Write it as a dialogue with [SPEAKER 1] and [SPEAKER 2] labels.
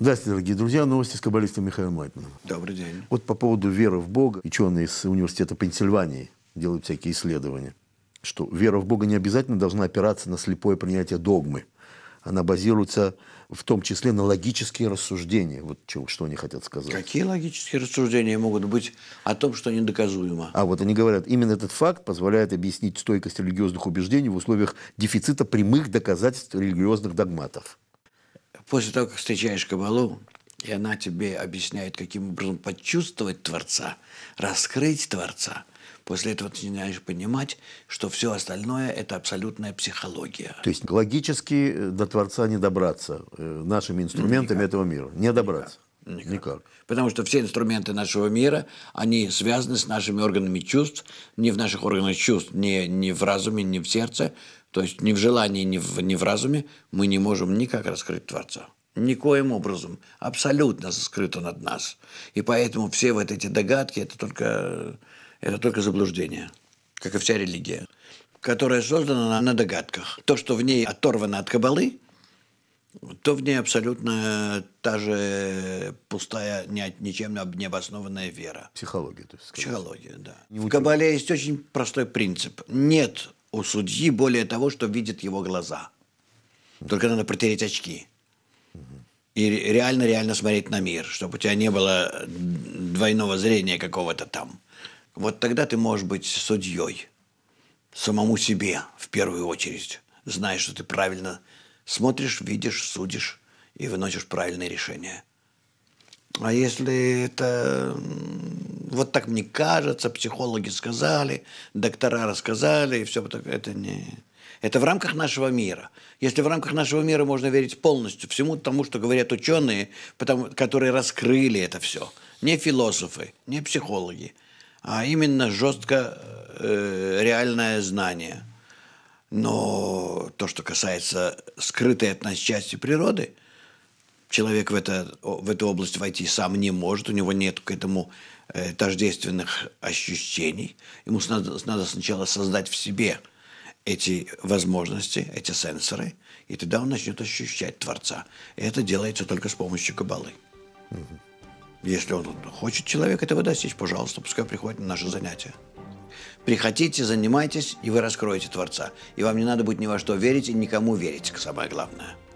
[SPEAKER 1] Здравствуйте, дорогие друзья. Новости с каббалистом Михаилом Лайтманом. Добрый день. Вот по поводу веры в Бога. Ученые из университета Пенсильвании делают всякие исследования, что вера в Бога не обязательно должна опираться на слепое принятие догмы. Она базируется в том числе на логические рассуждения. Вот что, что они хотят сказать. Какие логические рассуждения могут быть о том, что недоказуемо? А вот они говорят, именно этот факт позволяет объяснить стойкость религиозных убеждений в условиях дефицита прямых доказательств религиозных догматов
[SPEAKER 2] после того, как встречаешь Кабалу, и она тебе объясняет, каким образом почувствовать Творца, раскрыть Творца, после этого ты начинаешь понимать, что все остальное – это абсолютная психология.
[SPEAKER 1] То есть логически до Творца не добраться э, нашими инструментами Никак. этого мира. Не добраться. Никак.
[SPEAKER 2] Никак. Никак. Потому что все инструменты нашего мира, они связаны с нашими органами чувств, не в наших органах чувств, не, не в разуме, не в сердце, то есть ни в желании, ни в, ни в разуме мы не можем никак раскрыть Творца. Никоим образом. Абсолютно скрыт он от нас. И поэтому все вот эти догадки – это только, это только заблуждение, как и вся религия, которая создана на, на догадках. То, что в ней оторвано от кабалы – то в ней абсолютно та же пустая, ничем не обоснованная вера. Психология, то есть. Сказать. Психология, да. Не в Кабале есть очень простой принцип. Нет у судьи более того, что видят его глаза. Только надо протереть очки. И реально-реально смотреть на мир, чтобы у тебя не было двойного зрения какого-то там. Вот тогда ты можешь быть судьей. Самому себе, в первую очередь. Знаешь, что ты правильно смотришь, видишь, судишь и выносишь правильные решения. А если это вот так мне кажется, психологи сказали, доктора рассказали, и все, это не... Это в рамках нашего мира. Если в рамках нашего мира можно верить полностью всему тому, что говорят ученые, потому, которые раскрыли это все, не философы, не психологи, а именно жестко э, реальное знание – но то, что касается скрытой от нас части природы, человек в, это, в эту область войти сам не может, у него нет к этому э, тождественных ощущений. Ему надо, надо сначала создать в себе эти возможности, эти сенсоры, и тогда он начнет ощущать Творца. И это делается только с помощью кабалы. Если он хочет человек этого достичь, пожалуйста, пускай приходит на наши занятия. Приходите, занимайтесь, и вы раскроете Творца. И вам не надо будет ни во что верить и никому верить, самое главное.